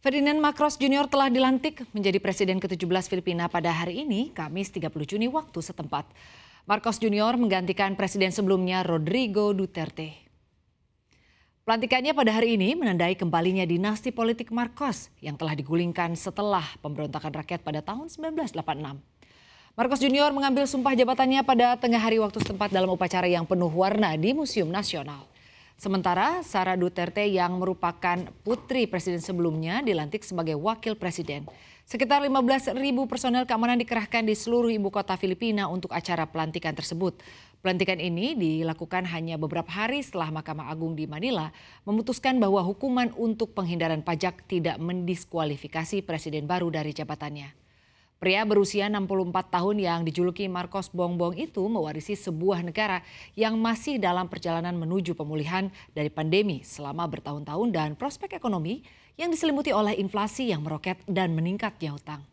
Ferdinand Marcos Junior telah dilantik menjadi Presiden ke-17 Filipina pada hari ini, Kamis 30 Juni waktu setempat. Marcos Junior menggantikan Presiden sebelumnya Rodrigo Duterte. Pelantikannya pada hari ini menandai kembalinya dinasti politik Marcos yang telah digulingkan setelah pemberontakan rakyat pada tahun 1986. Marcos Junior mengambil sumpah jabatannya pada tengah hari waktu setempat dalam upacara yang penuh warna di Museum Nasional. Sementara Sarah Duterte yang merupakan putri presiden sebelumnya dilantik sebagai wakil presiden. Sekitar 15 ribu personel keamanan dikerahkan di seluruh ibu kota Filipina untuk acara pelantikan tersebut. Pelantikan ini dilakukan hanya beberapa hari setelah Mahkamah Agung di Manila memutuskan bahwa hukuman untuk penghindaran pajak tidak mendiskualifikasi presiden baru dari jabatannya. Pria berusia 64 tahun yang dijuluki Marcos Bongbong itu mewarisi sebuah negara yang masih dalam perjalanan menuju pemulihan dari pandemi selama bertahun-tahun dan prospek ekonomi yang diselimuti oleh inflasi yang meroket dan meningkatnya hutang.